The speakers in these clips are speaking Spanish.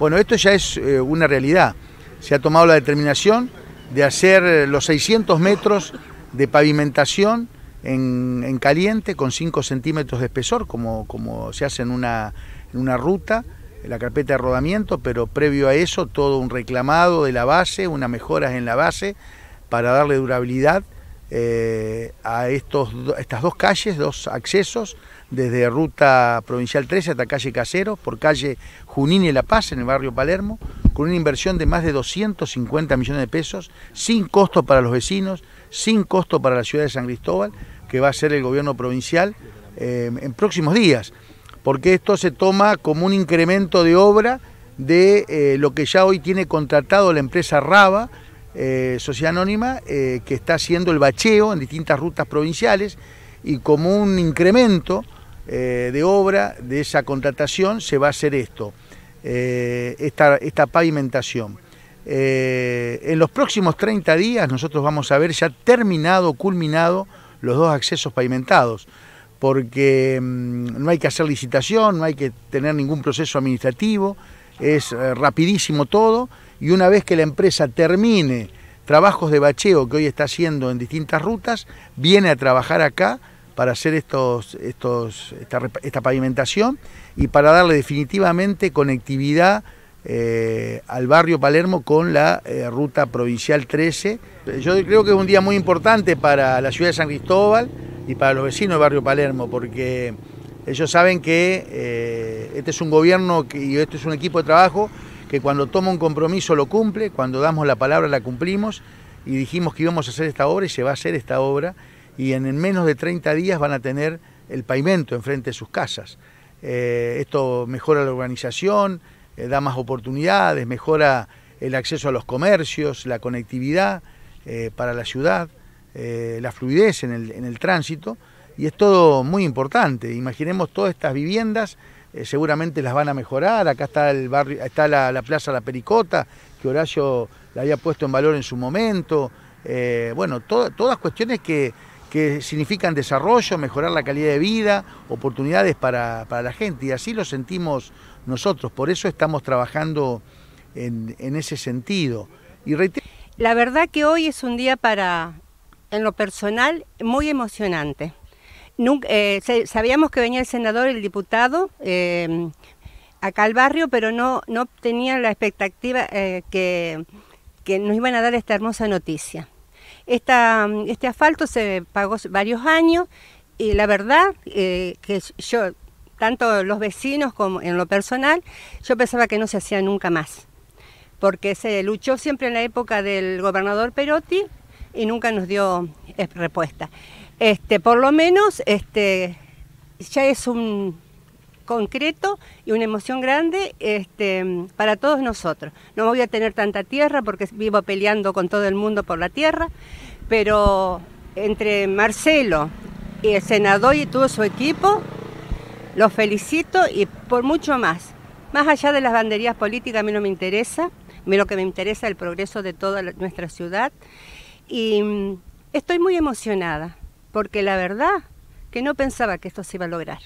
Bueno, esto ya es eh, una realidad. Se ha tomado la determinación de hacer eh, los 600 metros de pavimentación en, caliente con 5 centímetros de espesor, como, se hace en una, ruta, en la carpeta de rodamiento, pero previo a eso todo un reclamado de la base, unas mejoras en la base para darle durabilidad eh, a, estos, a estas dos calles, dos accesos desde ruta provincial 13 hasta calle Caseros, por calle Junín y La Paz, en el barrio Palermo, con una inversión de más de 250 millones de pesos, sin costo para los vecinos, sin costo para la ciudad de San Cristóbal, que va a ser el gobierno provincial eh, en próximos días, porque esto se toma como un incremento de obra de eh, lo que ya hoy tiene contratado la empresa Raba, eh, Sociedad Anónima, que está haciendo el bacheo en distintas rutas provinciales y como un incremento eh, de obra de esa contratación se va a hacer esto, eh, esta, pavimentación. Eh, en los próximos 30 días nosotros vamos a ver ya terminado, culminado los dos accesos pavimentados, porque mm, no hay que hacer licitación, no hay que tener ningún proceso administrativo, es rapidísimo todo y una vez que la empresa termine trabajos de bacheo que hoy está haciendo en distintas rutas, viene a trabajar acá para hacer estos, estos, esta, pavimentación y para darle definitivamente conectividad eh, al barrio Palermo con la eh, ruta provincial 13. Yo creo que es un día muy importante para la ciudad de San Cristóbal y para los vecinos del barrio Palermo, porque ellos saben que eh, este es un gobierno que, y este es un equipo de trabajo que cuando toma un compromiso lo cumple, cuando damos la palabra la cumplimos y dijimos que íbamos a hacer esta obra y se va a hacer esta obra y en menos de 30 días van a tener el pavimento enfrente de sus casas. Eh, esto mejora la organización... Eh, da más oportunidades, mejora el acceso a los comercios, la conectividad eh, para la ciudad, la fluidez en el, tránsito y es todo muy importante. Imaginemos todas estas viviendas, seguramente las van a mejorar. Acá está el barrio, está la, plaza La Pericota que Horacio la había puesto en valor en su momento. bueno, todas cuestiones que que significan desarrollo, mejorar la calidad de vida, oportunidades para, para la gente, y así lo sentimos nosotros, por eso estamos trabajando en, en ese sentido. la verdad que hoy es un día para, en lo personal, muy emocionante. Eh, sabíamos que venía el senador, el diputado, eh, acá al barrio, pero no, no tenían la expectativa eh, que nos iban a dar esta hermosa noticia este asfalto se pagó varios años y la verdad eh, que yo, tanto los vecinos como en lo personal, yo pensaba que no se hacía nunca más, porque se luchó siempre en la época del gobernador Perotti y nunca nos dio eh, respuesta. Este, por lo menos este, ya es un concreto y una emoción grande este, para todos nosotros. No voy a tener tanta tierra porque vivo peleando con todo el mundo por la tierra, pero entre Marcelo, y eh, el senador y todo su equipo, los felicito y por mucho más. Más allá de las banderías políticas, a mí no me interesa, a lo que me interesa es el progreso de toda nuestra ciudad. Y mm, estoy muy emocionada, porque la verdad que no pensaba que esto se iba a lograr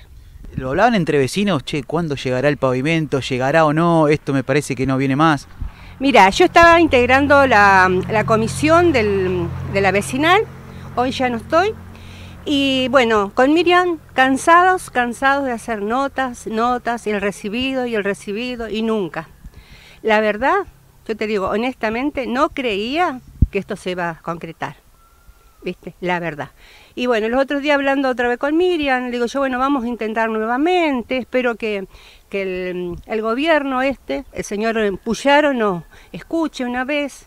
lo hablaban entre vecinos, che, ¿cuándo llegará el pavimento? ¿Llegará o no? Esto me parece que no viene más. Mira, yo estaba integrando la, comisión de la vecinal, hoy ya no estoy. Y bueno, con Miriam, cansados, cansados de hacer notas, notas, y el recibido y el recibido y nunca. La verdad, yo te digo, honestamente, no creía que esto se iba a concretar. ¿viste? La verdad. Y bueno, los otros días hablando otra vez con Miriam, digo yo, bueno, vamos a intentar nuevamente, espero que, el, gobierno este, el señor Puyaro, nos escuche una vez,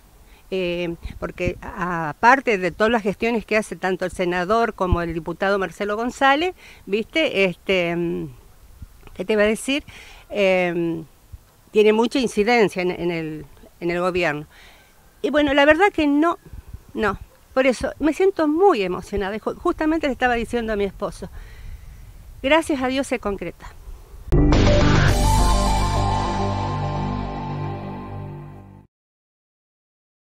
eh, porque aparte de todas las gestiones que hace tanto el senador como el diputado Marcelo González, ¿viste? Este, ¿Qué te iba a decir? Eh, tiene mucha incidencia en, en, el, en el gobierno. Y bueno, la verdad que no, no, por eso me siento muy emocionada. Justamente le estaba diciendo a mi esposo, gracias a Dios se concreta.